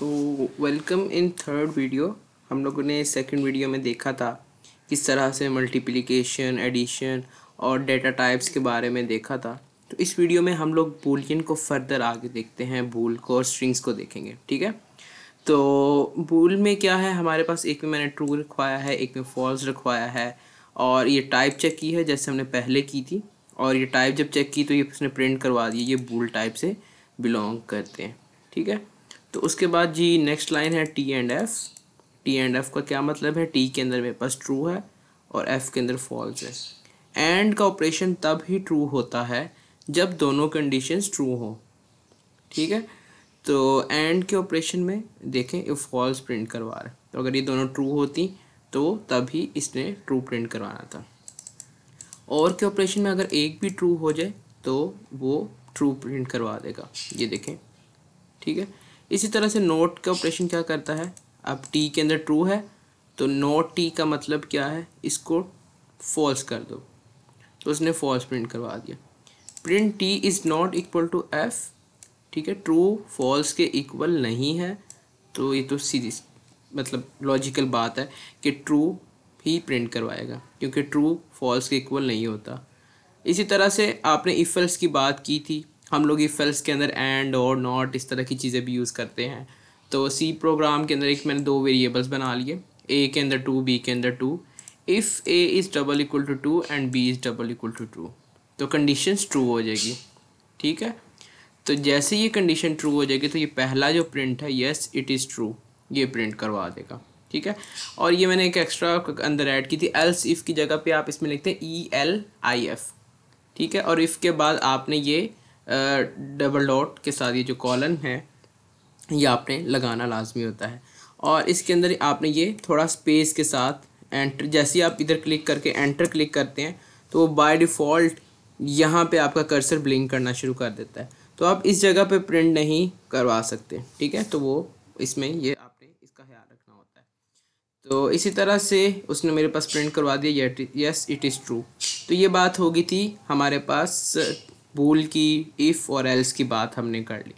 so welcome in third video हम लोगों ने सेकंड वीडियो में देखा था किस तरह से मल्टीप्लिकेशन एडिशन और डेटा टाइप्स के बारे में देखा था तो इस वीडियो में हम लोग बोलियन को फर्दर आगे देखते हैं बोल को और स्ट्रिंग्स को देखेंगे ठीक है तो बोल में क्या है हमारे पास एक में मैंने ट्रू रखवाया है एक में फॉल्स रखवाया है और ये टाइप चेक की है जैसे हमने पहले की थी और ये टाइप जब चेक की तो ये उसने प्रिंट करवा दिया ये बोल टाइप से बिलोंग करते हैं ठीक है तो उसके बाद जी नेक्स्ट लाइन है T and F T and F का क्या मतलब है टी के अंदर मेरे पास ट्रू है और एफ़ के अंदर फॉल्स है एंड का ऑपरेशन तब ही ट्रू होता है जब दोनों कंडीशंस ट्रू हों ठीक है तो एंड के ऑपरेशन में देखें ये फॉल्स प्रिंट करवा रहा है तो अगर ये दोनों ट्रू होती तो तभी इसने ट्रू प्रिंट करवाना था और के ऑपरेशन में अगर एक भी ट्रू हो जाए तो वो ट्रू प्रिंट करवा देगा ये देखें ठीक है इसी तरह से नोट का ऑपरेशन क्या करता है अब टी के अंदर ट्रू है तो नोट टी का मतलब क्या है इसको फॉल्स कर दो तो उसने फॉल्स प्रिंट करवा दिया print T is not equal to F ठीक है ट्रू फॉल्स के इक्वल नहीं है तो ये तो सीधी मतलब लॉजिकल बात है कि ट्रू ही प्रिंट करवाएगा क्योंकि ट्रू फॉल्स के इक्वल नहीं होता इसी तरह से आपने इफ़ल्स की बात की थी हम लोग इफ़ एल्स के अंदर एंड और नॉट इस तरह की चीज़ें भी यूज़ करते हैं तो सी प्रोग्राम के अंदर एक मैंने दो वेरिएबल्स बना लिए ए के अंदर टू बी के अंदर two if A is double equal to two and B is double equal to two तो कंडीशन ट्रू हो जाएगी ठीक है तो जैसे ये कंडीशन ट्रू हो जाएगी तो ये पहला जो प्रिंट है येस इट इज़ ट्रू ये प्रिंट करवा देगा ठीक है और ये मैंने एक एक्स्ट्रा अंदर ऐड की थी एल्स इफ़ की जगह पे आप इसमें लिखते हैं ई एल आई एफ़ ठीक है और इफ़ के बाद आपने ये डबल डॉट के साथ ये जो कॉलन है ये आपने लगाना लाजमी होता है और इसके अंदर आपने ये थोड़ा स्पेस के साथ एंटर जैसे आप इधर क्लिक करके एंटर क्लिक करते हैं तो वो बाई डिफ़ॉल्ट यहाँ पे आपका कर्सर ब्लिंक करना शुरू कर देता है तो आप इस जगह पे प्रिंट नहीं करवा सकते ठीक है तो वो इसमें ये आपने इसका ख्याल रखना होता है तो इसी तरह से उसने मेरे पास प्रिंट करवा दिया यस इट इज़ ट्रू तो ये बात होगी थी हमारे पास बूल की इफ़ और एल्स की बात हमने कर ली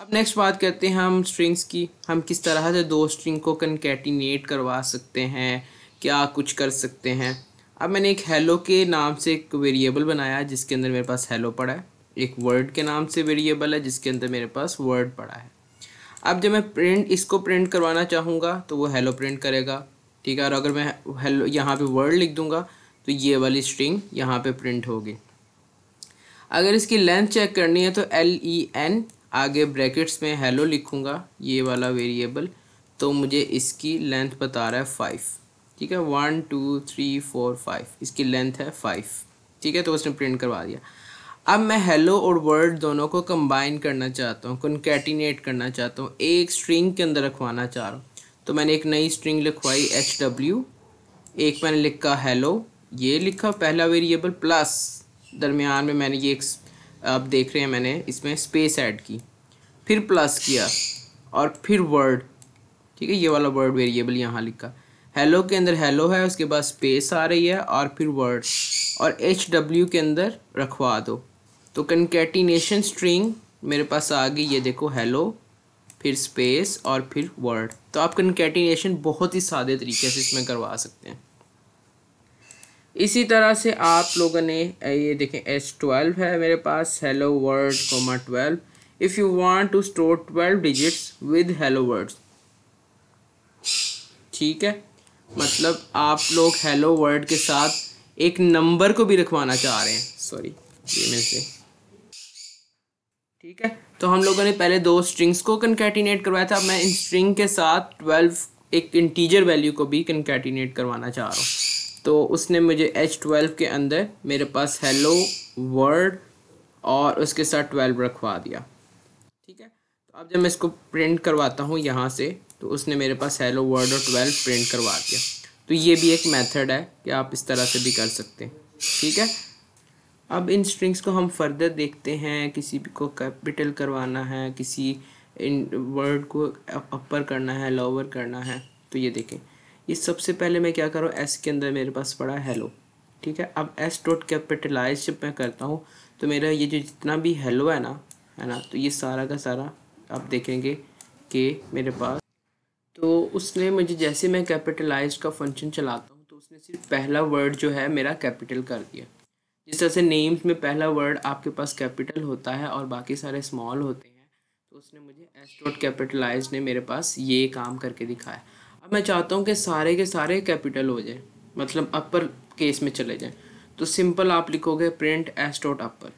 अब नेक्स्ट बात करते हैं हम स्ट्रिंग्स की हम किस तरह से दो स्ट्रिंग को कनकेटिनेट करवा सकते हैं क्या कुछ कर सकते हैं अब मैंने एक हेलो के नाम से एक वेरिएबल बनाया जिसके अंदर मेरे पास हेलो पड़ा है एक वर्ड के नाम से वेरिएबल है जिसके अंदर मेरे पास वर्ड पड़ा है अब जब मैं प्रिंट इसको प्रिंट करवाना चाहूँगा तो वो हेलो प्रिंट करेगा ठीक है और अगर मैं हेलो यहाँ पे वर्ड लिख दूँगा तो ये वाली स्ट्रिंग यहाँ पे प्रिंट होगी अगर इसकी लेंथ चेक करनी है तो एल ई एन आगे ब्रैकेट्स में हेलो लिखूँगा ये वाला वेरिएबल तो मुझे इसकी लेंथ बता रहा है फाइव ठीक है one two three four five इसकी लेंथ है फाइव ठीक है तो उसने प्रिंट करवा दिया अब मैं हेलो और वर्ड दोनों को कंबाइन करना चाहता हूँ कनकेटिनेट करना चाहता हूँ एक स्ट्रिंग के अंदर रखवाना चाह रहा हूँ तो मैंने एक नई स्ट्रिंग लिखवाई एच डब्ल्यू एक मैंने लिखा हेलो ये लिखा पहला वेरिएबल प्लस दरमियान में मैंने ये एक आप देख रहे हैं मैंने इसमें स्पेस ऐड की फिर प्लस किया और फिर वर्ड ठीक है ये वाला वर्ड वेरिएबल यहाँ लिखा हेलो के अंदर हेलो है उसके बाद स्पेस आ रही है और फिर वर्ड और एच डब्ल्यू के अंदर रखवा दो तो कंकेटिनेशन स्ट्रिंग मेरे पास आ गई ये देखो हेलो फिर स्पेस और फिर वर्ड तो आप कंकेटिनेशन बहुत ही सादे तरीके से इसमें करवा सकते हैं इसी तरह से आप लोगों ने ये देखें एस ट्वेल्व है मेरे पास hello word comma twelve if you want to store twelve digits with hello words ठीक है मतलब आप लोग हेलो वर्ड के साथ एक नंबर को भी रखवाना चाह रहे हैं सॉरी ये मेरे से ठीक है तो हम लोगों ने पहले दो स्ट्रिंग्स को कंकैटिनेट करवाया था मैं इन स्ट्रिंग के साथ ट्वेल्व एक इंटीजर वैल्यू को भी कंकैटिनेट करवाना चाह रहा हूँ तो उसने मुझे एच ट्वेल्व के अंदर मेरे पास हेलो वर्ड और उसके साथ ट्वेल्व रखवा दिया ठीक है तो अब जब मैं इसको प्रिंट करवाता हूँ यहाँ से तो उसने मेरे पास हेलो वर्ड और ट्वेल्व प्रिंट करवा दिया तो ये भी एक मेथड है कि आप इस तरह से भी कर सकते हैं ठीक है अब इन स्ट्रिंग्स को हम फर्दर देखते हैं किसी भी को कैपिटल करवाना है किसी इन वर्ड को अपर करना है लोअर करना है तो ये देखें इस सबसे पहले मैं क्या करूँ एस के अंदर मेरे पास पड़ा हेलो ठीक है अब एस डॉट कैपिटलाइज जब मैं करता हूँ तो मेरा ये जो जितना भी हेलो है ना है ना तो ये सारा का सारा आप देखेंगे कि मेरे पास तो उसने मुझे जैसे मैं कैपिटलाइज का फंक्शन चलाता हूँ तो उसने सिर्फ पहला वर्ड जो है मेरा कैपिटल कर दिया जिस तरह से नेम्स में पहला वर्ड आपके पास कैपिटल होता है और बाकी सारे स्मॉल होते हैं तो उसने मुझे एस डॉट कैपिटलाइज ने मेरे पास ये काम करके दिखाया अब मैं चाहता हूँ कि सारे के सारे कैपिटल हो जाए मतलब अपर केस में चले जाएँ तो सिंपल आप लिखोगे प्रिंट एस डॉट अपर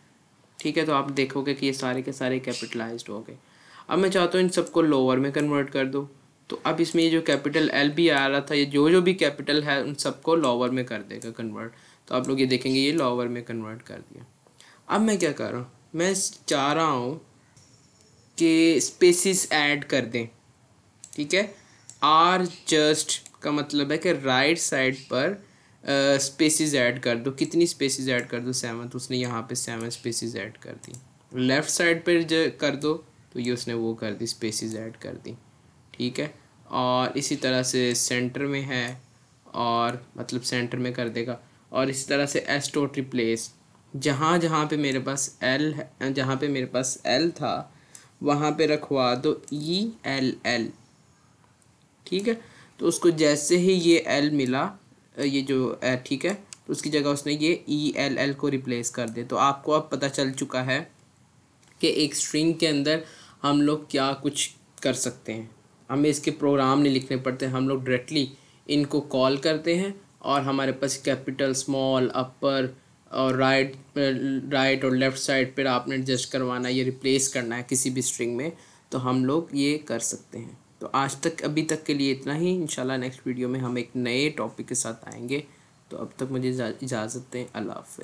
ठीक है तो आप देखोगे कि ये सारे के सारे कैपिटलाइज हो गए अब मैं चाहता हूँ इन सबको लोअर में कन्वर्ट कर दो तो अब इसमें ये जो कैपिटल एल भी आ रहा था ये जो जो भी कैपिटल है उन सबको लोअर में कर देगा कन्वर्ट तो आप लोग ये देखेंगे ये लोअर में कन्वर्ट कर दिया अब मैं क्या कर रहा हूँ मैं चाह रहा हूँ कि स्पेसिस ऐड कर दें ठीक है आर जस्ट का मतलब है कि राइट साइड पर स्पेसिस uh, ऐड कर दो कितनी स्पेसिस ऐड कर दो सेवन तो उसने यहाँ पे सेवन स्पेसिस ऐड कर दी लेफ़्ट साइड पर कर दो तो ये उसने वो कर दी स्पेसिस ऐड कर दी ठीक है और इसी तरह से सेंटर में है और मतलब सेंटर में कर देगा और इसी तरह से एस टोट रिप्लेस जहाँ जहाँ पे मेरे पास एल जहाँ पे मेरे पास एल था वहाँ पे रखवा दो ई एल एल ठीक है तो उसको जैसे ही ये एल मिला ये जो ठीक है तो उसकी जगह उसने ये ई एल एल को रिप्लेस कर दे तो आपको अब पता चल चुका है कि एक स्ट्रिंग के अंदर हम लोग क्या कुछ कर सकते हैं हमें इसके प्रोग्राम नहीं लिखने पड़ते हम लोग डायरेक्टली इनको कॉल करते हैं और हमारे पास कैपिटल स्मॉल अपर और राइट राइट और लेफ़्ट साइड पर आपने एडजस्ट करवाना या रिप्लेस करना है किसी भी स्ट्रिंग में तो हम लोग ये कर सकते हैं तो आज तक अभी तक के लिए इतना ही इंशाल्लाह नेक्स्ट वीडियो में हम एक नए टॉपिक के साथ आएंगे तो अब तक मुझे इजाज़त दें अल्लाह हाफ